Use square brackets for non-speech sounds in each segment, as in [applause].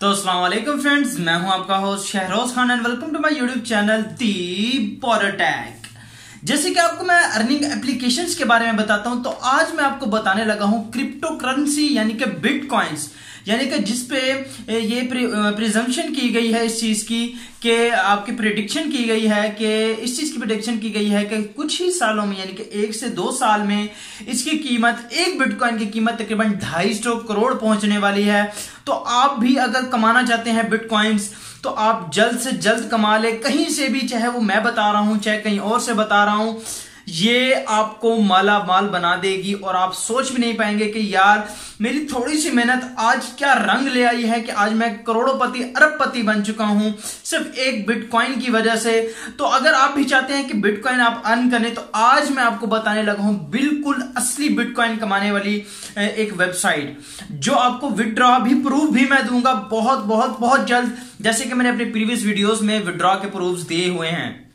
तो असलम फ्रेंड्स मैं हूं आपका host Shahroz Khan and welcome to my YouTube channel दी जैसे कि आपको मैं अर्निंग एप्लीकेशंस के बारे में बताता हूं तो आज मैं आपको बताने लगा हूं क्रिप्टो करेंसी यानी कि बिटकॉइंस यानी कि जिस पे ये प्रिजम्पशन की गई है इस चीज़ की कि आपकी प्रिडिक्शन की गई है कि इस चीज़ की प्रिडिक्शन की गई है कि कुछ ही सालों में यानी कि एक से दो साल में इसकी कीमत एक बिटकॉइन की कीमत तकरीबन ढाई सौ करोड़ पहुंचने वाली है तो आप भी अगर कमाना चाहते हैं बिटकॉइंस तो आप जल्द से जल्द कमा ले कहीं से भी चाहे वो मैं बता रहा हूं चाहे कहीं और से बता रहा हूं ये आपको माला माल बना देगी और आप सोच भी नहीं पाएंगे कि यार मेरी थोड़ी सी मेहनत आज क्या रंग ले आई है कि आज मैं करोड़ोपति अरबपति बन चुका हूं सिर्फ एक बिटकॉइन की वजह से तो अगर आप भी चाहते हैं कि बिटकॉइन आप अर्न करें तो आज मैं आपको बताने लगा हूं बिल्कुल असली बिटकॉइन कमाने वाली एक वेबसाइट जो आपको विदड्रॉ भी प्रूफ भी मैं दूंगा बहुत बहुत बहुत जल्द जैसे कि मैंने अपने प्रीवियस वीडियोस में विदड्रॉ के प्रूफ दिए हुए हैं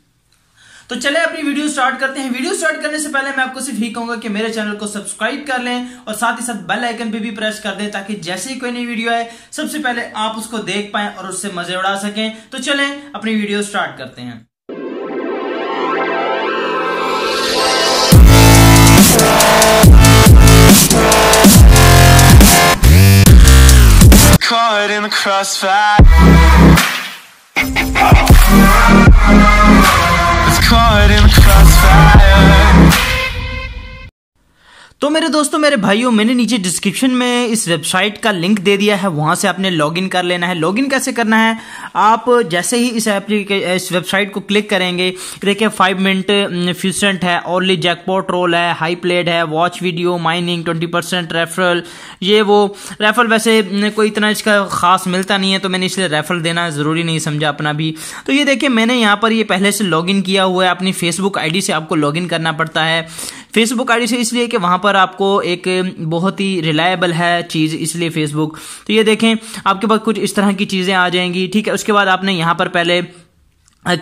तो चले अपनी वीडियो स्टार्ट करते हैं वीडियो स्टार्ट करने से पहले मैं आपको सिर्फ ही कहूंगा कि मेरे चैनल को सब्सक्राइब कर लें और साथ ही साथ बेल आइकन पे भी प्रेस कर दें ताकि जैसे ही कोई नई वीडियो आए सबसे पहले आप उसको देख पाए और उससे मजे उड़ा सकें तो चले अपनी वीडियो स्टार्ट करते हैं Caught in the crossfire crossfire तो मेरे दोस्तों मेरे भाइयों मैंने नीचे डिस्क्रिप्शन में इस वेबसाइट का लिंक दे दिया है वहाँ से आपने लॉगिन कर लेना है लॉगिन कैसे करना है आप जैसे ही इस एप्लीके इस वेबसाइट को क्लिक करेंगे देखिए फाइव मिनट फ्यूसेंट है ओनली जैकपॉट रोल है हाई प्लेड है watch video mining twenty percent referral ये वो रेफरल वैसे कोई इतना इसका खास मिलता नहीं है तो मैंने इसलिए रेफरल देना ज़रूरी नहीं समझा अपना भी तो ये देखिए मैंने यहाँ पर ये पहले से लॉग किया हुआ है अपनी फेसबुक आई से आपको लॉगिन करना पड़ता है फेसबुक आईडी से इसलिए कि वहां पर आपको एक बहुत ही रिलायबल है चीज इसलिए फेसबुक तो ये देखें आपके पास कुछ इस तरह की चीजें आ जाएंगी ठीक है उसके बाद आपने यहाँ पर पहले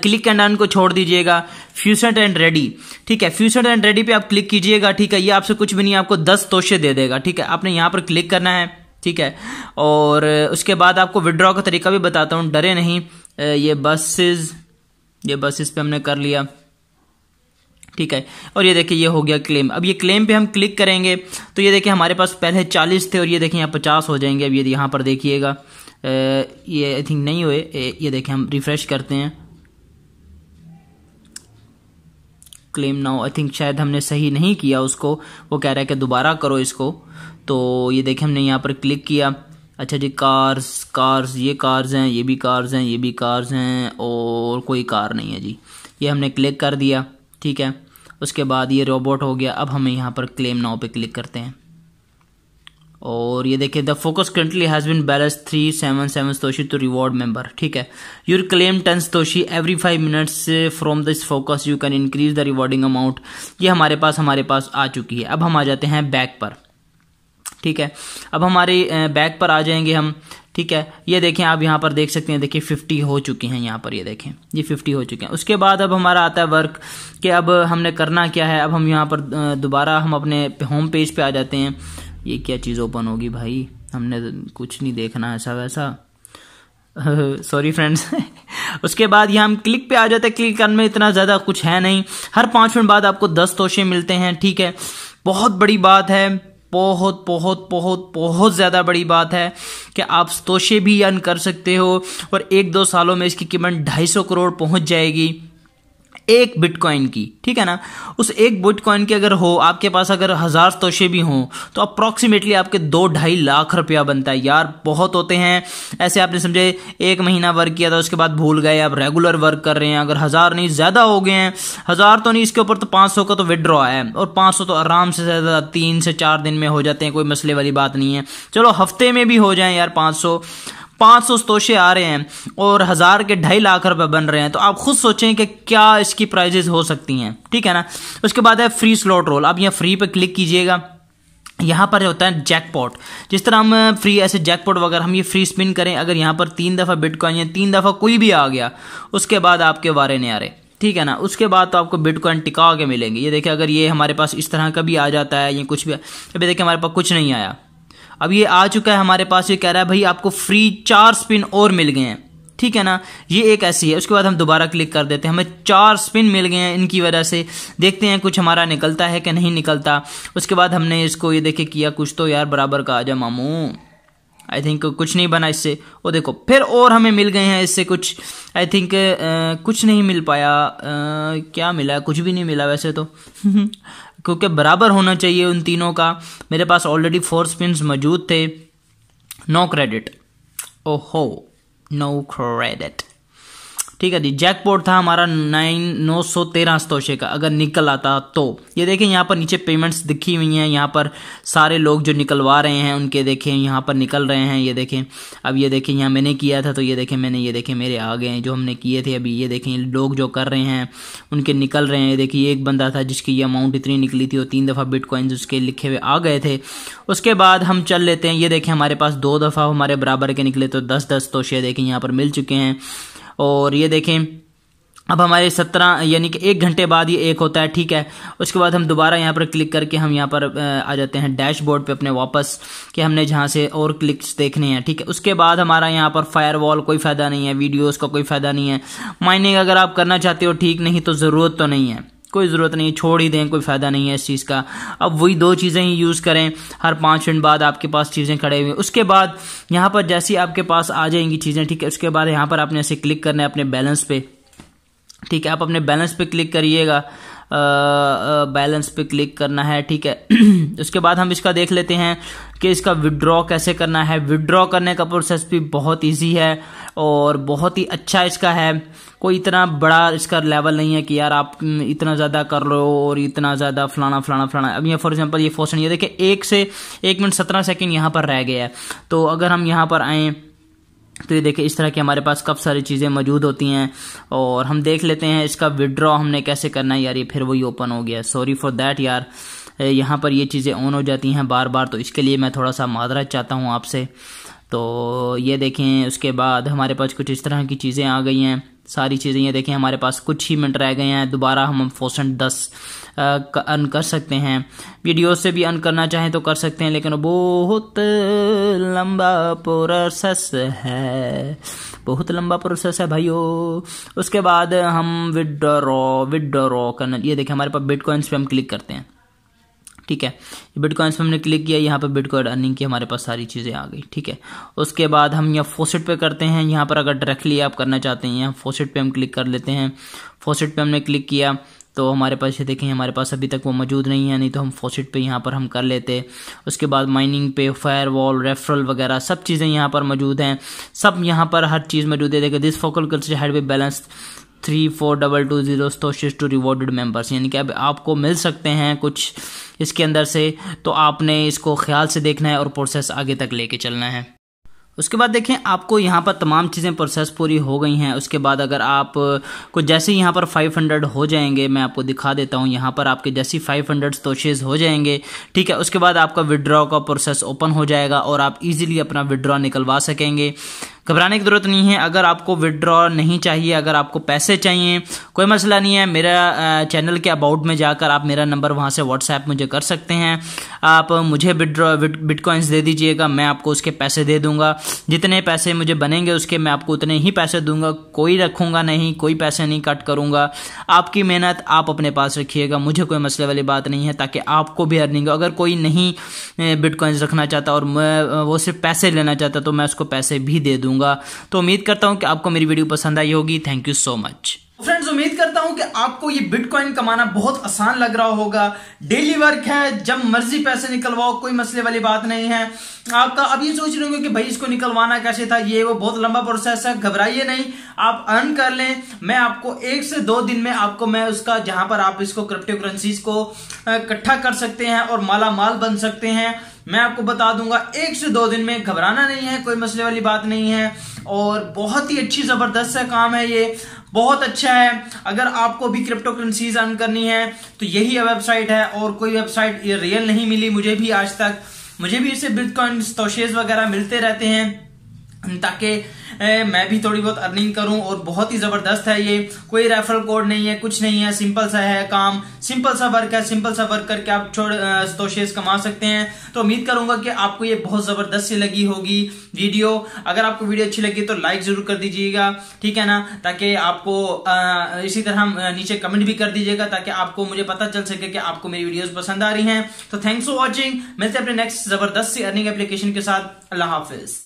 क्लिक एंड अर्न को छोड़ दीजिएगा फ्यूसेंट एंड रेडी ठीक है फ्यूसेंट एंड रेडी पे आप क्लिक कीजिएगा ठीक है ये आपसे कुछ भी नहीं आपको दस तोशे दे देगा ठीक है आपने यहाँ पर क्लिक करना है ठीक है और उसके बाद आपको विड्रॉ का तरीका भी बताता हूँ डरे नहीं ये बसेस ये बसेस पे हमने कर लिया ठीक है और ये देखिए ये हो गया क्लेम अब ये क्लेम पे हम क्लिक करेंगे तो ये देखिए हमारे पास पहले चालीस थे और ये देखिए यहाँ पचास हो जाएंगे अब ये यहाँ पर देखिएगा ये आई थिंक नहीं हुए ये देखिए हम रिफ़्रेश करते हैं क्लेम नाउ आई थिंक शायद हमने सही नहीं किया उसको वो कह रहा है कि दोबारा करो इसको तो ये देखिए हमने यहाँ पर क्लिक किया अच्छा जी कार्स कार्स ये कार्स हैं ये भी कार्स हैं ये भी कार्स हैं और कोई कार नहीं है जी ये हमने क्लिक कर दिया ठीक है उसके बाद ये रोबोट हो गया अब हम यहाँ पर क्लेम नाव पे क्लिक करते हैं और ये देखिए the focus currently has been balance three seven seven toshi to reward member ठीक है your claim tens toshi every five minutes from this focus you can increase the rewarding amount ये हमारे पास हमारे पास आ चुकी है अब हम आ जाते हैं बैक पर ठीक है अब हमारे बैक uh, पर आ जाएंगे हम ठीक है ये देखें आप यहाँ पर देख सकते हैं देखिए फिफ्टी हो चुकी हैं यहाँ पर ये देखें ये फिफ्टी हो चुके हैं उसके बाद अब हमारा आता है वर्क कि अब हमने करना क्या है अब हम यहाँ पर दोबारा हम अपने होम पेज पे आ जाते हैं ये क्या चीज़ ओपन होगी भाई हमने कुछ नहीं देखना ऐसा वैसा सॉरी [laughs] फ्रेंड्स [laughs] उसके बाद यहाँ हम क्लिक पे आ जाते हैं क्लिक करने में इतना ज़्यादा कुछ है नहीं हर पाँच मिनट बाद आपको दस तोशे मिलते हैं ठीक है बहुत बड़ी बात है बहुत बहुत बहुत बहुत ज़्यादा बड़ी बात है कि आप तोशे भी अर्न कर सकते हो और एक दो सालों में इसकी कीमत ढाई सौ करोड़ पहुंच जाएगी एक बिटकॉइन की ठीक है ना उस एक बिटकॉइन की अगर हो आपके पास अगर हज़ार तोशे भी हों तो अप्रोक्सीमेटली आपके दो ढाई लाख रुपया बनता है यार बहुत होते हैं ऐसे आपने समझे एक महीना वर्क किया था उसके बाद भूल गए आप रेगुलर वर्क कर रहे हैं अगर हज़ार नहीं ज़्यादा हो गए हैं हज़ार तो नहीं इसके ऊपर तो पाँच सौ का तो विदड्रॉ है और पाँच सौ तो आराम से ज़्यादा तीन से चार दिन में हो जाते हैं कोई मसले वाली बात नहीं है चलो हफ्ते में भी हो जाए यार पाँच सौ पाँच सौ तोशे आ रहे हैं और हज़ार के ढाई लाख रुपए बन रहे हैं तो आप खुद सोचें कि क्या इसकी प्राइजेज़ हो सकती हैं ठीक है ना उसके बाद है फ्री स्लॉट रोल आप यहाँ फ्री पर क्लिक कीजिएगा यहाँ पर होता है जैकपॉट जिस तरह हम फ्री ऐसे जैकपॉट वगैरह हम ये फ्री स्पिन करें अगर यहाँ पर तीन दफ़ा बिटकॉइन या तीन दफ़ा कोई भी आ गया उसके बाद आपके बारे नहीं आ रहे ठीक है ना उसके बाद तो आपको बिटकॉइन टिका के मिलेंगे ये देखिए अगर ये हमारे पास इस तरह का भी आ जाता है या कुछ भी अभी देखिए हमारे पास कुछ नहीं आया अब ये आ चुका है हमारे पास ये कह रहा है भाई आपको फ्री चार स्पिन और मिल गए हैं ठीक है ना ये एक ऐसी है उसके बाद हम दोबारा क्लिक कर देते हैं हमें चार स्पिन मिल गए हैं इनकी वजह से देखते हैं कुछ हमारा निकलता है कि नहीं निकलता उसके बाद हमने इसको ये देखे किया कुछ तो यार बराबर का आ जा मामू आई थिंक कुछ नहीं बना इससे वो देखो फिर और हमें मिल गए हैं इससे कुछ आई थिंक कुछ नहीं मिल पाया आ, क्या मिला कुछ भी नहीं मिला वैसे तो [laughs] क्योंकि बराबर होना चाहिए उन तीनों का मेरे पास ऑलरेडी फोर स्पिन मौजूद थे नो क्रेडिट ओहो नो क्रेडिट ठीक है जी जैकपॉट था हमारा नाइन नौ सौ तेरह सतोशे का अगर निकल आता तो ये देखें यहाँ पर नीचे पेमेंट्स दिखी हुई हैं यहाँ पर सारे लोग जो निकलवा रहे हैं उनके देखें यहाँ पर निकल रहे हैं ये देखें अब ये देखें यहाँ मैंने किया था तो ये देखें मैंने ये देखें मेरे आ गए हैं जो हमने किए थे अभी ये देखें लोग जो कर रहे हैं उनके निकल रहे हैं ये देखिए एक बंदा था जिसकी ये अमाउंट इतनी निकली थी और तीन दफ़ा बिट उसके लिखे हुए आ गए थे उसके बाद हम चल लेते हैं ये देखें हमारे पास दो दफ़ा हमारे बराबर के निकले तो दस दस तो देखें यहाँ पर मिल चुके हैं और ये देखें अब हमारे सत्रह यानी कि एक घंटे बाद ये एक होता है ठीक है उसके बाद हम दोबारा यहाँ पर क्लिक करके हम यहाँ पर आ जाते हैं डैशबोर्ड पे अपने वापस कि हमने जहाँ से और क्लिक्स देखने हैं ठीक है उसके बाद हमारा यहाँ पर फायरवॉल कोई फ़ायदा नहीं है वीडियोस का कोई फ़ायदा नहीं है माइनिंग अगर आप करना चाहते हो ठीक नहीं तो ज़रूरत तो नहीं है कोई ज़रूरत नहीं छोड़ ही दें कोई फ़ायदा नहीं है इस चीज़ का अब वही दो चीज़ें ही यूज़ करें हर पाँच मिनट बाद आपके पास चीज़ें खड़े हुए उसके बाद यहाँ पर जैसी आपके पास आ जाएंगी चीज़ें ठीक है उसके बाद यहाँ पर आपने ऐसे क्लिक करना है अपने बैलेंस पे ठीक है आप अपने बैलेंस पे क्लिक करिएगा बैलेंस पे क्लिक करना है ठीक है [clears throat] उसके बाद हम इसका देख लेते हैं कि इसका विड्रॉ कैसे करना है विड्रॉ करने का प्रोसेस भी बहुत ईजी है और बहुत ही अच्छा इसका है कोई इतना बड़ा इसका लेवल नहीं है कि यार आप हम्म, इतना ज़्यादा कर लो और इतना ज़्यादा फलाना फलाना फलाना अब ये फॉर एग्जांपल ये फोर्सन ये देखिए एक से एक मिनट सत्रह सेकेंड यहाँ पर रह गया है तो अगर हम यहाँ पर आएँ तो ये देखिए इस तरह की हमारे पास कब सारी चीज़ें मौजूद होती हैं और हम देख लेते हैं इसका विड्रॉ हमने कैसे करना है यार ये फिर वही ओपन हो गया सॉरी फॉर दैट यार यहाँ पर ये चीज़ें ऑन हो जाती हैं बार बार तो इसके लिए मैं थोड़ा सा मादरा चाहता हूँ आपसे तो ये देखें उसके बाद हमारे पास कुछ इस तरह की चीज़ें आ गई हैं सारी चीज़ें ये देखें हमारे पास कुछ ही मिनट रह गए हैं दोबारा हम फोसेंट दस अन कर सकते हैं वीडियो से भी अर्न करना चाहें तो कर सकते हैं लेकिन बहुत लंबा प्रोसेस है बहुत लंबा प्रोसेस है भाइयों उसके बाद हम विड्रॉ विड्रॉ करना ये देखें हमारे पास बिटकॉइंस पे हम क्लिक करते हैं ठीक है बिटकॉइंस पर हमने क्लिक किया यहाँ पर बिटकॉइन अर्निंग की हमारे पास सारी चीज़ें आ गई ठीक है उसके बाद हम यहाँ फोसेट पे करते हैं यहाँ पर अगर डायरेक्टली आप करना चाहते हैं यहाँ फोसेट पे हम क्लिक कर लेते हैं फोसेट पे हमने क्लिक किया तो हमारे पास ये देखें हमारे पास अभी तक वो मौजूद नहीं है नहीं तो हम फोसेट पे यहाँ पर हम कर लेते उसके बाद माइनिंग पे फायर वॉल रेफरल वगैरह सब चीज़ें यहाँ पर मौजूद हैं सब यहाँ पर हर चीज़ मौजूद है देखें this focal culture had balance three four double two zero satoshis to rewarded members यानी कि अब आपको मिल सकते हैं कुछ इसके अंदर से तो आपने इसको ख्याल से देखना है और प्रोसेस आगे तक लेके चलना है उसके बाद देखें आपको यहाँ पर तमाम चीज़ें प्रोसेस पूरी हो गई हैं उसके बाद अगर आप को जैसे ही यहाँ पर 500 हो जाएंगे मैं आपको दिखा देता हूँ यहाँ पर आपके जैसे ही 500 हंड्रेड तोशेज़ हो जाएंगे ठीक है उसके बाद आपका विड्रॉ का प्रोसेस ओपन हो जाएगा और आप इजीली अपना विड्रॉ निकलवा सकेंगे घबराने की ज़रूरत नहीं है अगर आपको विड्रॉ नहीं चाहिए अगर आपको पैसे चाहिए कोई मसला नहीं है मेरा चैनल के अबाउट में जाकर आप मेरा नंबर वहाँ से व्हाट्सएप मुझे कर सकते हैं आप मुझे विड्रॉ बिटकॉइंस दे दीजिएगा मैं आपको उसके पैसे दे दूंगा जितने पैसे मुझे बनेंगे उसके मैं आपको उतने ही पैसे दूंगा कोई रखूँगा नहीं कोई पैसे नहीं कट करूँगा आपकी मेहनत आप अपने पास रखिएगा मुझे कोई मसले वाली बात नहीं है ताकि आपको भी अर्निंग हो अगर कोई नहीं बिटकॉइंस रखना चाहता और वो सिर्फ पैसे लेना चाहता तो मैं उसको पैसे भी दे दूँगा दूंगा तो उम्मीद करता हूं कि आपको मेरी वीडियो पसंद आई होगी thank you so much friends उम्मीद करता हूं कि आपको ये बिटकॉइन कमाना बहुत आसान लग रहा होगा डेली वर्क है जब मर्जी पैसे निकलवाओ कोई मसले वाली बात नहीं है आपका अब ये सोच रहे होंगे कि भाई इसको निकलवाना कैसे था ये वो बहुत लंबा प्रोसेस है घबराइए नहीं आप अर्न कर लें मैं आपको एक से दो दिन में आपको मैं उसका जहां पर आप इसको क्रिप्टो करेंसी को इकट्ठा कर सकते हैं और माला माल बन सकते हैं मैं आपको बता दूंगा एक से दो दिन में घबराना नहीं है कोई मसले वाली बात नहीं है और बहुत ही अच्छी ज़बरदस्त सा काम है ये बहुत अच्छा है अगर आपको भी क्रिप्टो करेंसीज अर्न करनी है तो यही वेबसाइट है और कोई वेबसाइट ये रियल नहीं मिली मुझे भी आज तक मुझे भी इसे बिटकॉइन तोशेज वगैरह मिलते रहते हैं ताकि मैं भी थोड़ी बहुत अर्निंग करूं और बहुत ही ज़बरदस्त है ये कोई रेफरल कोड नहीं है कुछ नहीं है सिंपल सा है काम सिंपल सा वर्क है सिंपल सा वर्क करके आप छोड़ तो कमा सकते हैं तो उम्मीद करूंगा कि आपको ये बहुत ज़बरदस्त सी लगी होगी वीडियो अगर आपको वीडियो अच्छी लगी तो लाइक ज़रूर कर दीजिएगा ठीक है ना ताकि आपको इसी तरह नीचे कमेंट भी कर दीजिएगा ताकि आपको मुझे पता चल सके कि आपको मेरी वीडियोस पसंद आ रही हैं तो थैंक्स फॉर वाचिंग मिलते हैं अपने नेक्स्ट जबरदस्त सी अर्निंग एप्लीकेशन के साथ अल्लाह हाफिज